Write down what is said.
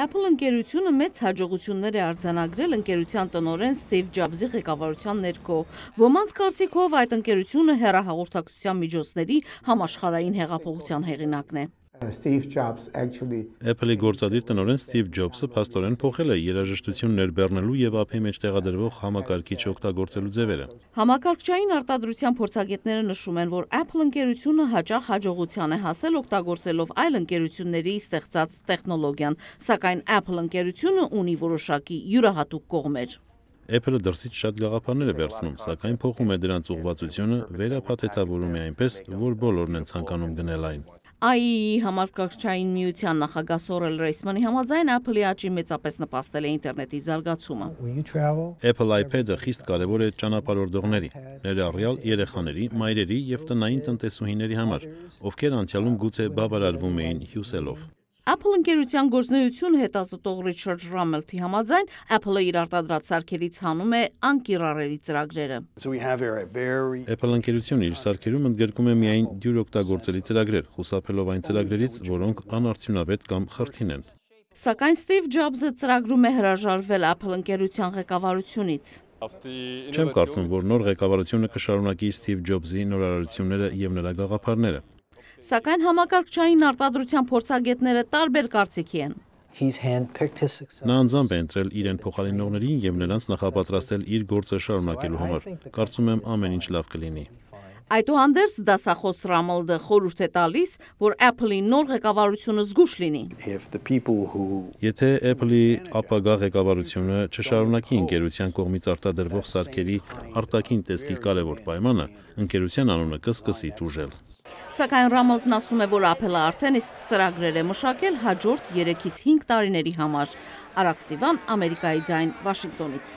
Apple ընկերությունը մեծ հաջողություններ է արձանագրել ընկերության տնորեն Steve Jobs-ի ղեկավարության ներքո։ Ոմանց կարծիքով այդ ընկերությունը հերահաղորդակցության միջոցների համաշխարհային հեղափոխության հեղինակն է։ Steve Jobs actually Apple-ի գործադիր տնօրեն Steve Jobs-ը փաստորեն փոխել է երաժշտություն ներբեռնելու եւ ափի մեջ տեղադրվող համակարգիչը օգտագործելու ձևերը։ Համակարգչային արտադրության փորձագետները նշում են, որ Apple ընկերությունը հաճախ հաջողության է հասել օգտագործելով այլ ընկերությունների ստեղծած տեխնոլոգիան, սակայն Apple ընկերությունը ունի որոշակի յուրահատուկ կողմեր։ Apple-ը դրսից շատ գաղափարներ է վերցնում, սակայն փոխում է դրանց ուղղվածությունը, վերափաթեթավորում է այնպես, որ բոլորն են ցանկանում գնել այն։ ԱԻ-ի համարկարգչային միության նախագահ Սորել Ռեյսմանի համաձայն Apple-ի աճի մեծապես նպաստել է ինտերնետի զարգացումը։ Apple iPad-ը խիստ կարևոր է ճանապարհորդողների, ներառյալ երեխաների, մայրերի եւ տնային տնտեսուհիների համար, ովքեր անցյալում գուցե բավարարվում էին հյուսելով։ Apple ընկերության գործնեություն հետազոտող Richard Rammelt-ի համաձայն Apple-ը իր արտադրած սարքերից հանում է անկիրառելի ծրագրերը։ Apple ընկերությունը իր սարքերում ընդգրկում է միայն դյուրօգտագործելի ծրագրեր, խուսափելով այն ծրագրերից, որոնք անարդյունավետ կամ խրթին են։ Սակայն Steve Jobs-ը ծրագրում է հրաժարվել Apple ընկերության ղեկավարությունից։ Չեմ կարծում, որ նոր ղեկավարությունը կշարունակի Steve Jobs-ի նորարարությունները եւ նրա գաղափարները։ Սակայն համակարգչային արտադրության փորձագետները տարբեր կարծիքի են։ Նա անձամբ է ընտրել իրեն փոխարինողներին եւ նրանց նախապատրաստել իր գործը շարունակելու համար։ Կարծում եմ ամեն ինչ լավ կլինի։ Այդուհանդերձ դասախոս Ռամոլդը խորհուրդ է տալիս, որ Apple-ի նոր ղեկավարությունը զգուշ լինի։ Եթե Apple-ի ապագա ղեկավարությունը չշարունակի ընկերության կողմից արտադրվող սարքերի արտաքին տեսքի կարևոր պայմանը, ընկերության անունը կսկսի տուժել։ Սակայն Ռամոլտն ասում է, որ ապելը արդեն իսկ ծրագրեր է մշակել հաջորդ 3-ից 5 տարիների համար։ Արաքսիվան, Ամերիկայի ձայն, Վաշինգտոնից։